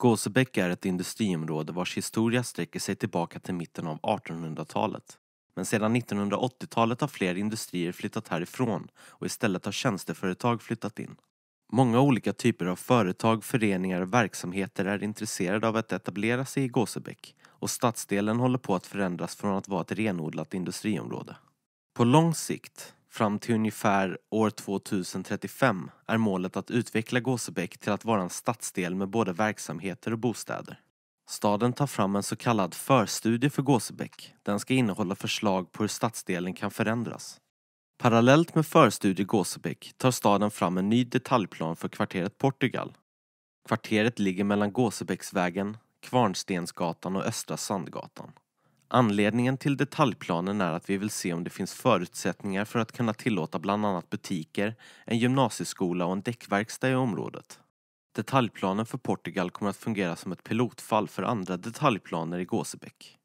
Gåsebäck är ett industriområde vars historia sträcker sig tillbaka till mitten av 1800-talet. Men sedan 1980-talet har fler industrier flyttat härifrån och istället har tjänsteföretag flyttat in. Många olika typer av företag, föreningar och verksamheter är intresserade av att etablera sig i Gåsebäck och stadsdelen håller på att förändras från att vara ett renodlat industriområde. På lång sikt Fram till ungefär år 2035 är målet att utveckla Gåsebäck till att vara en stadsdel med både verksamheter och bostäder. Staden tar fram en så kallad förstudie för Gåsebäck. Den ska innehålla förslag på hur stadsdelen kan förändras. Parallellt med förstudie Gåsebäck tar staden fram en ny detaljplan för kvarteret Portugal. Kvarteret ligger mellan Gåsebäcksvägen, Kvarnstensgatan och Östra Sandgatan. Anledningen till detaljplanen är att vi vill se om det finns förutsättningar för att kunna tillåta bland annat butiker, en gymnasieskola och en däckverkstad i området. Detaljplanen för Portugal kommer att fungera som ett pilotfall för andra detaljplaner i Gåsebäck.